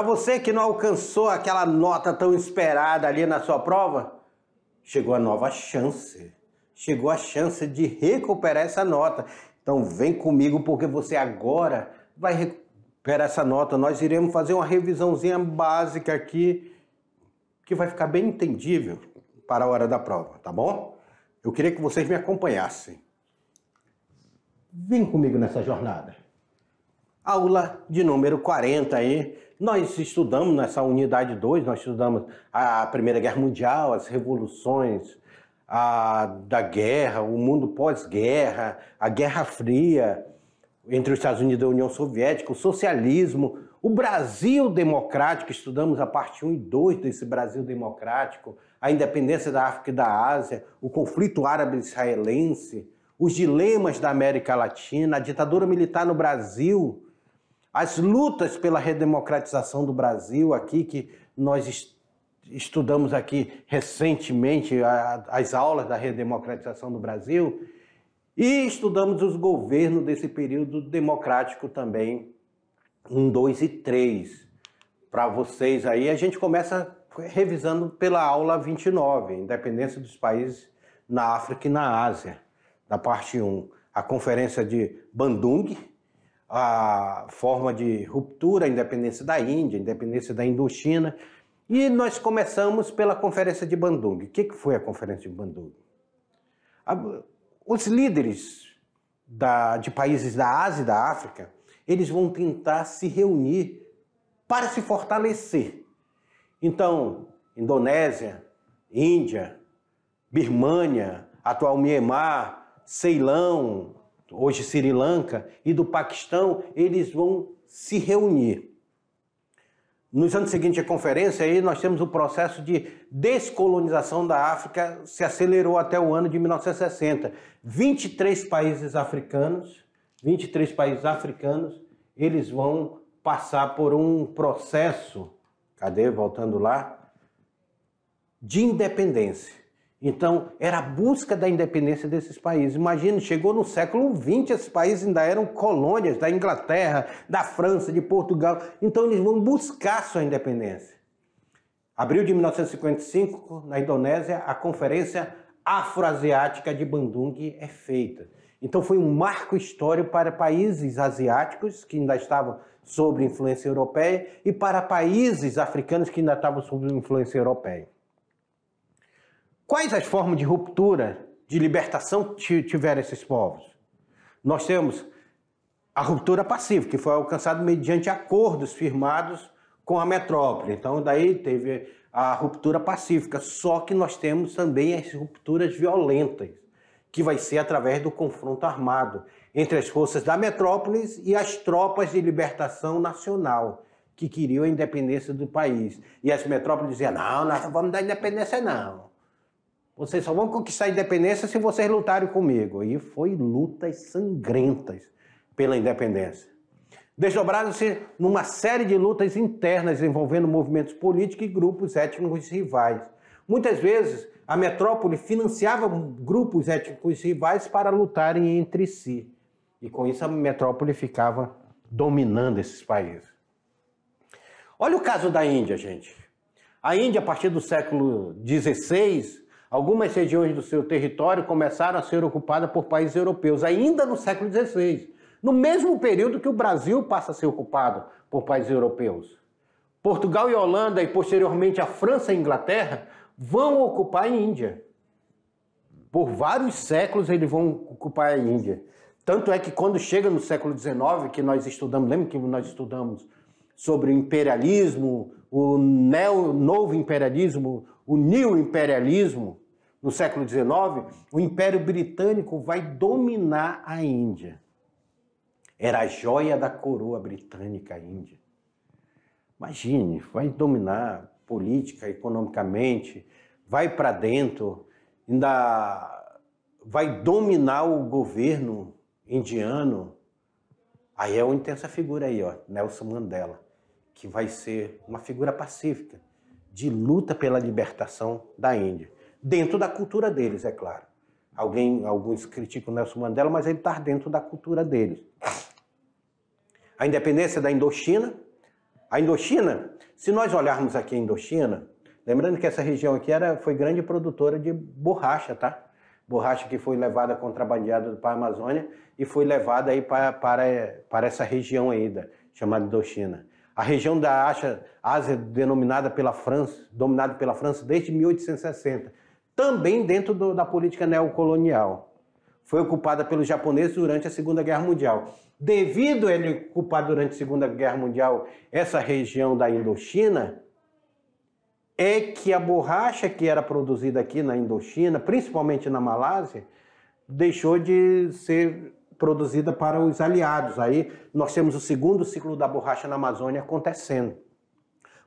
Para você que não alcançou aquela nota tão esperada ali na sua prova, chegou a nova chance. Chegou a chance de recuperar essa nota. Então vem comigo porque você agora vai recuperar essa nota. Nós iremos fazer uma revisãozinha básica aqui que vai ficar bem entendível para a hora da prova, tá bom? Eu queria que vocês me acompanhassem. Vem comigo nessa jornada. Aula de número 40 aí nós estudamos nessa unidade 2, nós estudamos a Primeira Guerra Mundial, as revoluções a, da guerra, o mundo pós-guerra, a Guerra Fria entre os Estados Unidos e a União Soviética, o socialismo, o Brasil democrático, estudamos a parte 1 e 2 desse Brasil democrático, a independência da África e da Ásia, o conflito árabe-israelense, os dilemas da América Latina, a ditadura militar no Brasil, as lutas pela redemocratização do Brasil aqui, que nós est estudamos aqui recentemente a, as aulas da redemocratização do Brasil, e estudamos os governos desse período democrático também, 1, 2 e 3. Para vocês aí, a gente começa revisando pela aula 29, Independência dos Países na África e na Ásia, da parte 1. A Conferência de Bandung, a forma de ruptura, a independência da Índia, a independência da Indochina. E nós começamos pela Conferência de Bandung. O que foi a Conferência de Bandung? Os líderes da, de países da Ásia e da África, eles vão tentar se reunir para se fortalecer. Então, Indonésia, Índia, Birmânia, atual Mianmar, Ceilão, hoje Sri Lanka, e do Paquistão, eles vão se reunir. Nos anos seguintes à conferência, aí nós temos o processo de descolonização da África, se acelerou até o ano de 1960. 23 países africanos, 23 países africanos, eles vão passar por um processo, cadê, voltando lá, de independência. Então, era a busca da independência desses países. Imagina, chegou no século XX, esses países ainda eram colônias da Inglaterra, da França, de Portugal. Então, eles vão buscar sua independência. Abril de 1955, na Indonésia, a Conferência Afroasiática de Bandung é feita. Então, foi um marco histórico para países asiáticos que ainda estavam sob influência europeia e para países africanos que ainda estavam sob influência europeia. Quais as formas de ruptura, de libertação tiveram esses povos? Nós temos a ruptura passiva, que foi alcançada mediante acordos firmados com a metrópole. Então, daí teve a ruptura pacífica. Só que nós temos também as rupturas violentas, que vai ser através do confronto armado entre as forças da metrópole e as tropas de libertação nacional, que queriam a independência do país. E as metrópoles diziam: não, nós não vamos dar independência, não. Vocês só vão conquistar a independência se vocês lutarem comigo. E foi lutas sangrentas pela independência. Desdobraram-se numa série de lutas internas envolvendo movimentos políticos e grupos étnicos rivais. Muitas vezes, a metrópole financiava grupos étnicos rivais para lutarem entre si. E com isso, a metrópole ficava dominando esses países. Olha o caso da Índia, gente. A Índia, a partir do século XVI, Algumas regiões do seu território começaram a ser ocupadas por países europeus, ainda no século XVI, no mesmo período que o Brasil passa a ser ocupado por países europeus. Portugal e Holanda, e posteriormente a França e a Inglaterra, vão ocupar a Índia. Por vários séculos eles vão ocupar a Índia. Tanto é que quando chega no século XIX, que nós estudamos, lembra que nós estudamos sobre o imperialismo, o neo, novo imperialismo, o New imperialismo no século XIX, o Império Britânico vai dominar a Índia. Era a joia da coroa britânica a Índia. Imagine, vai dominar política, economicamente, vai para dentro, ainda vai dominar o governo indiano. Aí é onde tem essa figura aí, ó, Nelson Mandela, que vai ser uma figura pacífica, de luta pela libertação da Índia. Dentro da cultura deles, é claro. Alguém, alguns criticam Nelson Mandela, mas ele está dentro da cultura deles. A independência da Indochina. A Indochina, se nós olharmos aqui a Indochina, lembrando que essa região aqui era, foi grande produtora de borracha, tá? Borracha que foi levada contrabandeada para a Amazônia e foi levada aí para, para, para essa região aí, da, chamada Indochina a região da Ásia, Ásia denominada pela França, dominada pela França desde 1860, também dentro do, da política neocolonial. Foi ocupada pelos japoneses durante a Segunda Guerra Mundial. Devido a ele ocupar durante a Segunda Guerra Mundial essa região da Indochina, é que a borracha que era produzida aqui na Indochina, principalmente na Malásia, deixou de ser produzida para os aliados. Aí nós temos o segundo ciclo da borracha na Amazônia acontecendo.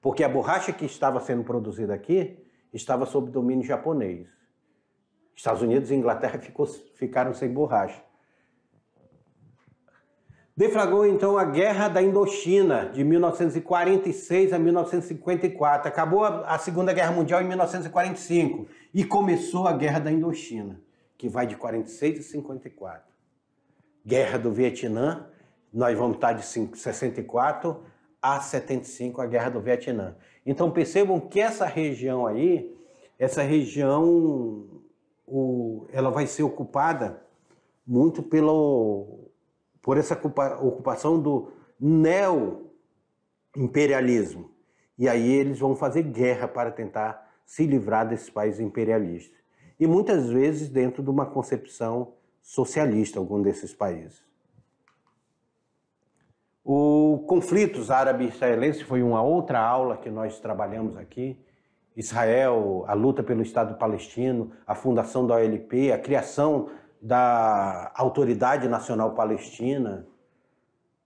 Porque a borracha que estava sendo produzida aqui estava sob domínio japonês. Estados Unidos e Inglaterra ficou, ficaram sem borracha. Deflagrou então a Guerra da Indochina de 1946 a 1954. Acabou a Segunda Guerra Mundial em 1945 e começou a Guerra da Indochina, que vai de 46 a 54 guerra do Vietnã, nós vamos estar de 64 a 75, a guerra do Vietnã. Então percebam que essa região aí, essa região, o, ela vai ser ocupada muito pelo, por essa ocupação do neo-imperialismo. E aí eles vão fazer guerra para tentar se livrar desses países imperialistas. E muitas vezes dentro de uma concepção socialista, algum desses países. O conflitos árabe-israelense foi uma outra aula que nós trabalhamos aqui. Israel, a luta pelo Estado palestino, a fundação da OLP, a criação da Autoridade Nacional Palestina,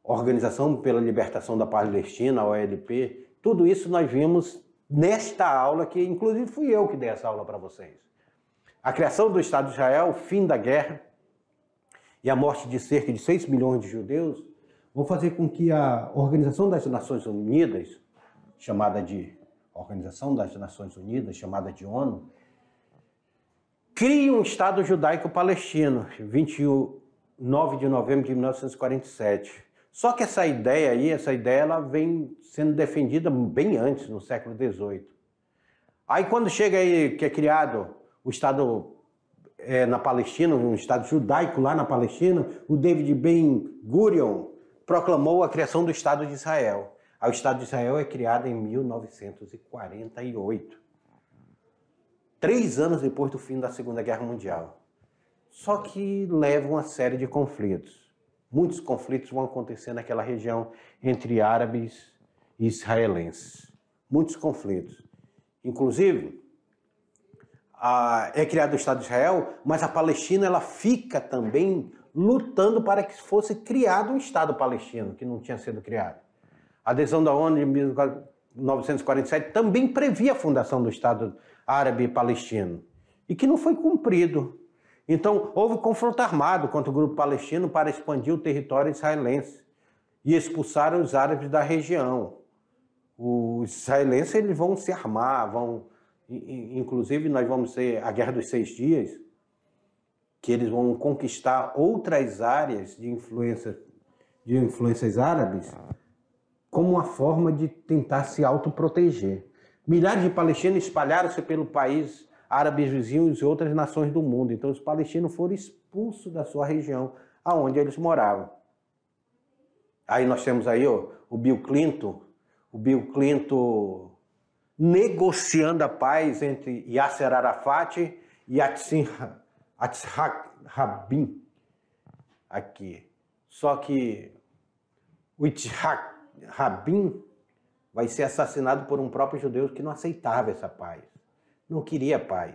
Organização pela Libertação da Palestina, a OLP, tudo isso nós vimos nesta aula, que inclusive fui eu que dei essa aula para vocês. A criação do Estado de Israel, o fim da guerra, e a morte de cerca de 6 milhões de judeus vão fazer com que a Organização das Nações Unidas, chamada de Organização das Nações Unidas, chamada de ONU, crie um Estado judaico-palestino, 29 de novembro de 1947. Só que essa ideia aí, essa ideia, ela vem sendo defendida bem antes, no século XVIII. Aí quando chega aí que é criado o Estado é, na Palestina, um Estado judaico lá na Palestina, o David Ben Gurion proclamou a criação do Estado de Israel. O Estado de Israel é criado em 1948, três anos depois do fim da Segunda Guerra Mundial. Só que leva uma série de conflitos. Muitos conflitos vão acontecer naquela região entre árabes e israelenses. Muitos conflitos. Inclusive, é criado o Estado de Israel, mas a Palestina ela fica também lutando para que fosse criado um Estado palestino, que não tinha sido criado. A adesão da ONU de 1947 também previa a fundação do Estado árabe palestino, e que não foi cumprido. Então, houve confronto armado contra o grupo palestino para expandir o território israelense e expulsar os árabes da região. Os israelenses eles vão se armar, vão Inclusive, nós vamos ter a Guerra dos Seis Dias, que eles vão conquistar outras áreas de influência de influências árabes como uma forma de tentar se autoproteger. Milhares de palestinos espalharam-se pelo país, árabes vizinhos e outras nações do mundo. Então os palestinos foram expulsos da sua região, aonde eles moravam. Aí nós temos aí ó, o Bill Clinton, o Bill Clinton negociando a paz entre Yasser Arafat e Yitzhak Rabin aqui. Só que o Yitzhak Rabin vai ser assassinado por um próprio judeu que não aceitava essa paz, não queria paz.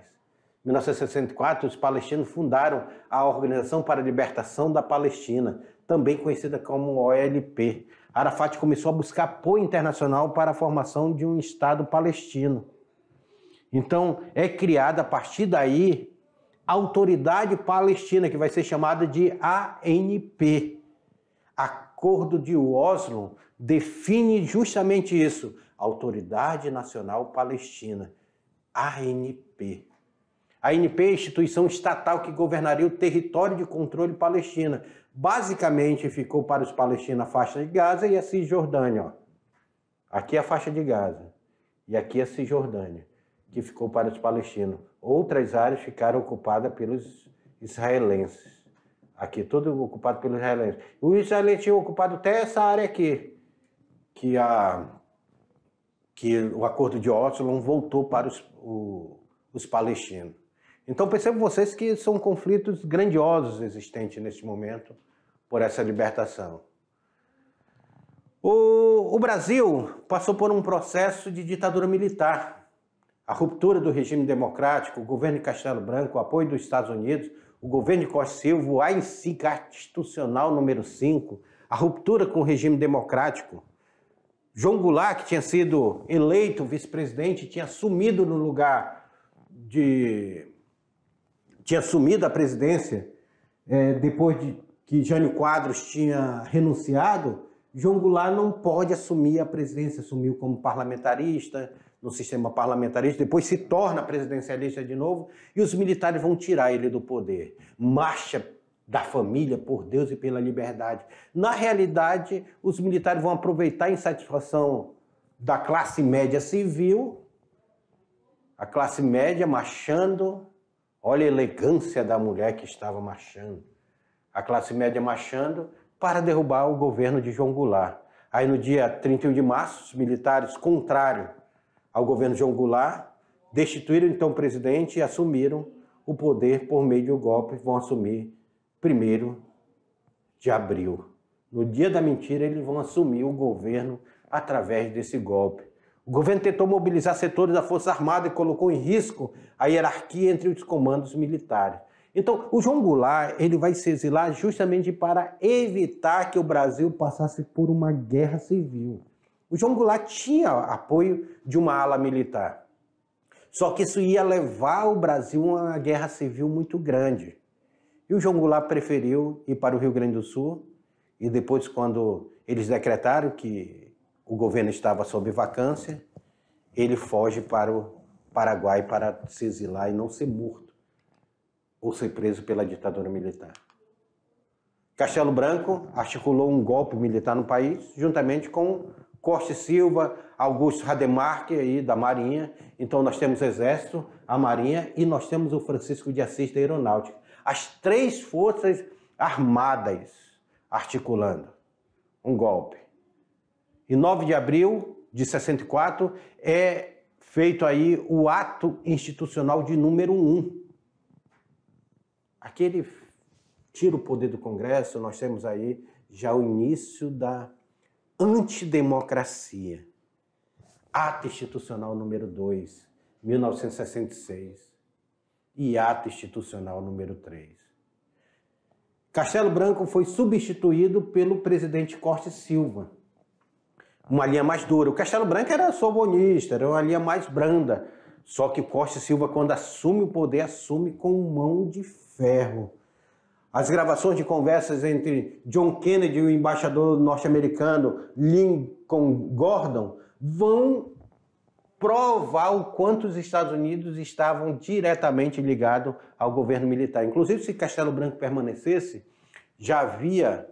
Em 1964, os palestinos fundaram a Organização para a Libertação da Palestina, também conhecida como OLP, Arafat começou a buscar apoio internacional para a formação de um Estado palestino. Então, é criada a partir daí a Autoridade Palestina, que vai ser chamada de ANP. Acordo de Oslo define justamente isso: Autoridade Nacional Palestina, ANP. A ANP é a instituição estatal que governaria o território de controle palestino, basicamente ficou para os palestinos a faixa de Gaza e a Cisjordânia. Ó. Aqui é a faixa de Gaza e aqui é a Cisjordânia, que ficou para os palestinos. Outras áreas ficaram ocupadas pelos israelenses. Aqui, tudo ocupado pelos israelenses. Os israelenses tinham ocupado até essa área aqui, que, a, que o acordo de Oslo voltou para os, o, os palestinos. Então percebam vocês que são conflitos grandiosos existentes neste momento por essa libertação. O, o Brasil passou por um processo de ditadura militar. A ruptura do regime democrático, o governo de Castelo Branco, o apoio dos Estados Unidos, o governo de Costa Silva, o ANC institucional número 5, a ruptura com o regime democrático. João Goulart, que tinha sido eleito vice-presidente, tinha assumido no lugar de. tinha assumido a presidência é, depois de que Jânio Quadros tinha renunciado, João Goulart não pode assumir a presidência, assumiu como parlamentarista, no sistema parlamentarista, depois se torna presidencialista de novo e os militares vão tirar ele do poder. Marcha da família, por Deus e pela liberdade. Na realidade, os militares vão aproveitar a insatisfação da classe média civil, a classe média marchando. Olha a elegância da mulher que estava marchando a classe média marchando para derrubar o governo de João Goulart. Aí no dia 31 de março, os militares, contrário ao governo de João Goulart, destituíram então o presidente e assumiram o poder por meio de um golpe, vão assumir primeiro de abril. No dia da mentira, eles vão assumir o governo através desse golpe. O governo tentou mobilizar setores da Força Armada e colocou em risco a hierarquia entre os comandos militares. Então, o João Goulart ele vai se exilar justamente para evitar que o Brasil passasse por uma guerra civil. O João Goulart tinha apoio de uma ala militar. Só que isso ia levar o Brasil a uma guerra civil muito grande. E o João Goulart preferiu ir para o Rio Grande do Sul. E depois, quando eles decretaram que o governo estava sob vacância, ele foge para o Paraguai para se exilar e não ser morto ou ser preso pela ditadura militar. Castelo Branco articulou um golpe militar no país, juntamente com Costa Silva, Augusto Rademarque aí da Marinha. Então nós temos o Exército, a Marinha e nós temos o Francisco de Assis da Aeronáutica. As três forças armadas articulando um golpe. E 9 de abril de 64 é feito aí o ato institucional de número 1. Um aquele tira o poder do Congresso, nós temos aí já o início da antidemocracia. Ato Institucional número 2, 1966, e Ato Institucional número 3. Castelo Branco foi substituído pelo presidente Corte Silva, uma linha mais dura. O Castelo Branco era sorbonista, era uma linha mais branda, só que Costa Silva, quando assume o poder, assume com mão de ferro. As gravações de conversas entre John Kennedy e o embaixador norte-americano Lincoln Gordon vão provar o quanto os Estados Unidos estavam diretamente ligados ao governo militar. Inclusive, se Castelo Branco permanecesse, já havia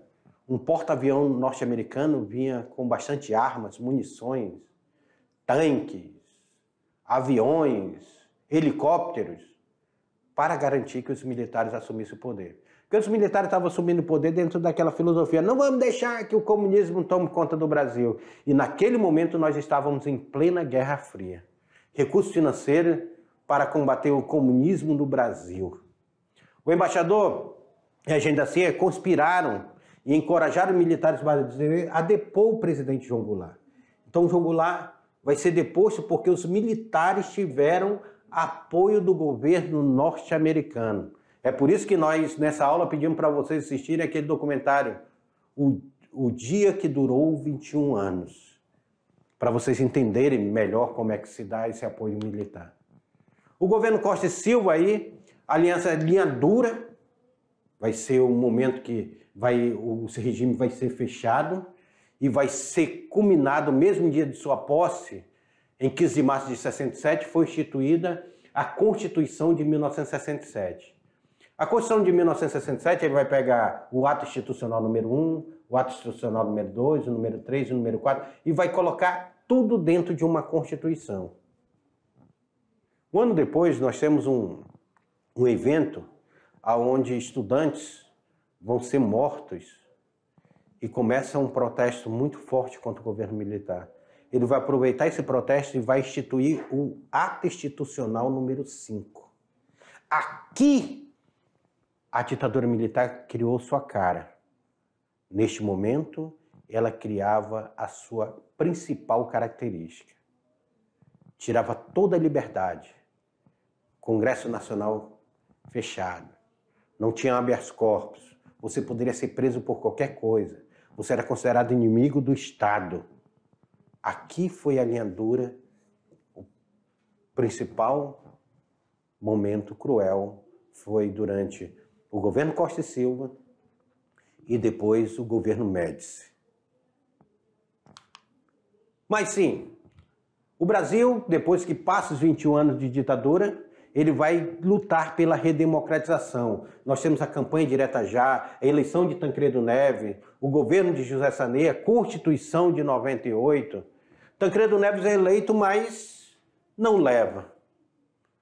um porta-avião norte-americano vinha com bastante armas, munições, tanque, aviões, helicópteros, para garantir que os militares assumissem o poder. Porque os militares estavam assumindo o poder dentro daquela filosofia: não vamos deixar que o comunismo tome conta do Brasil. E naquele momento nós estávamos em plena Guerra Fria. Recursos financeiros para combater o comunismo no Brasil. O embaixador e a agenda CIA conspiraram e encorajaram militares brasileiros a depor o presidente João Goulart. Então, João Goulart vai ser deposto porque os militares tiveram apoio do governo norte-americano. É por isso que nós, nessa aula, pedimos para vocês assistirem aquele documentário, o, o Dia que Durou 21 Anos, para vocês entenderem melhor como é que se dá esse apoio militar. O governo Costa e Silva aí, aliança linha dura, vai ser o momento que vai, o, esse regime vai ser fechado e vai ser culminado, mesmo no dia de sua posse, em 15 de março de 67, foi instituída a Constituição de 1967. A Constituição de 1967 ele vai pegar o ato institucional número 1, o ato institucional número 2, o número 3, o número 4, e vai colocar tudo dentro de uma Constituição. Um ano depois, nós temos um, um evento onde estudantes vão ser mortos e começa um protesto muito forte contra o governo militar. Ele vai aproveitar esse protesto e vai instituir o ato institucional número 5. Aqui a ditadura militar criou sua cara. Neste momento, ela criava a sua principal característica. Tirava toda a liberdade. Congresso Nacional fechado. Não tinha habeas corpus. Você poderia ser preso por qualquer coisa você era considerado inimigo do Estado. Aqui foi a linha dura, o principal momento cruel foi durante o governo Costa e Silva e depois o governo Médici. Mas sim, o Brasil, depois que passa os 21 anos de ditadura, ele vai lutar pela redemocratização. Nós temos a campanha direta já, a eleição de Tancredo Neves, o governo de José Sarney, a Constituição de 98. Tancredo Neves é eleito, mas não leva.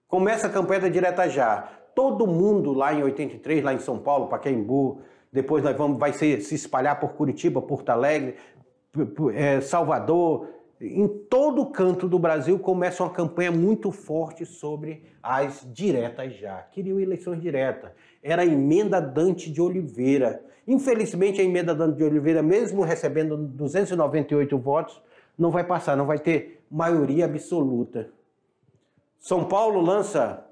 Começa a campanha da direta já. Todo mundo lá em 83, lá em São Paulo, Pacaembu, depois nós vamos, vai ser, se espalhar por Curitiba, Porto Alegre, é, Salvador, em todo canto do Brasil começa uma campanha muito forte sobre as diretas já. Queriam eleições diretas. Era a emenda Dante de Oliveira. Infelizmente, a emenda Dante de Oliveira, mesmo recebendo 298 votos, não vai passar, não vai ter maioria absoluta. São Paulo lança,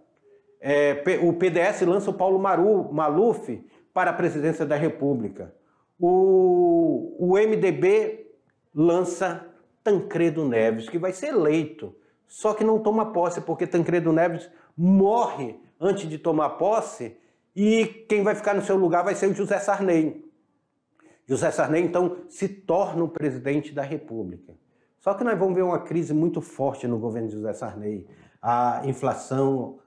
é, o PDS lança o Paulo Maru, Maluf para a presidência da República. O, o MDB lança Tancredo Neves, que vai ser eleito, só que não toma posse, porque Tancredo Neves morre antes de tomar posse e quem vai ficar no seu lugar vai ser o José Sarney. José Sarney, então, se torna o presidente da República. Só que nós vamos ver uma crise muito forte no governo de José Sarney. A inflação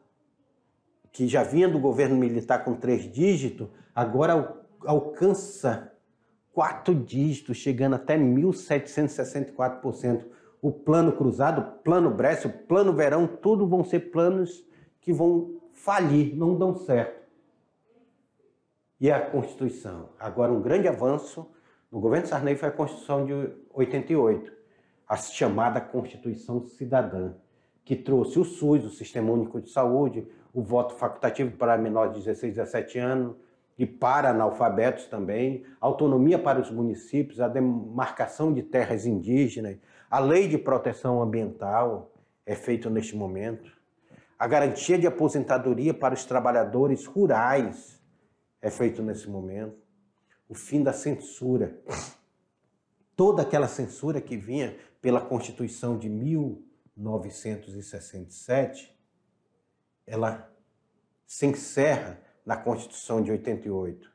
que já vinha do governo militar com três dígitos, agora alcança quatro dígitos, chegando até 1.764%. O plano cruzado, plano o plano verão, tudo vão ser planos que vão falir, não dão certo. E a Constituição. Agora, um grande avanço no governo Sarney foi a Constituição de 88, a chamada Constituição Cidadã, que trouxe o SUS, o Sistema Único de Saúde, o voto facultativo para menores de 16, 17 anos, e para analfabetos também, autonomia para os municípios, a demarcação de terras indígenas, a lei de proteção ambiental é feita neste momento, a garantia de aposentadoria para os trabalhadores rurais é feito nesse momento, o fim da censura. Toda aquela censura que vinha pela Constituição de 1967, ela se encerra na Constituição de 88.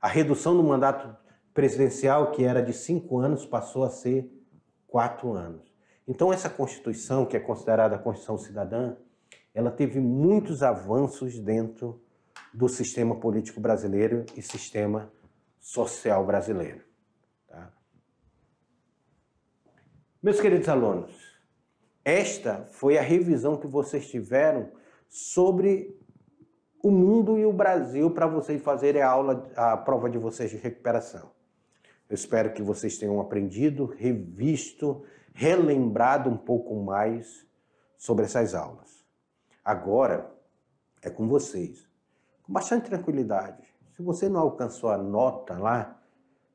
A redução do mandato presidencial, que era de cinco anos, passou a ser quatro anos. Então, essa Constituição, que é considerada a Constituição Cidadã, ela teve muitos avanços dentro do sistema político brasileiro e sistema social brasileiro. Tá? Meus queridos alunos, esta foi a revisão que vocês tiveram sobre o mundo e o Brasil para vocês fazerem a aula, a prova de vocês de recuperação. Eu espero que vocês tenham aprendido, revisto, relembrado um pouco mais sobre essas aulas. Agora é com vocês. Com bastante tranquilidade. Se você não alcançou a nota lá,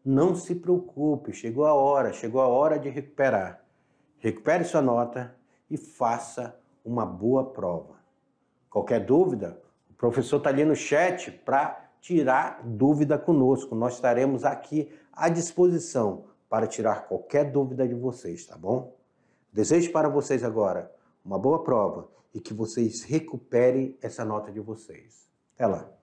não se preocupe, chegou a hora, chegou a hora de recuperar. Recupere sua nota e faça uma boa prova. Qualquer dúvida, professor está ali no chat para tirar dúvida conosco. Nós estaremos aqui à disposição para tirar qualquer dúvida de vocês, tá bom? Desejo para vocês agora uma boa prova e que vocês recuperem essa nota de vocês. Até lá!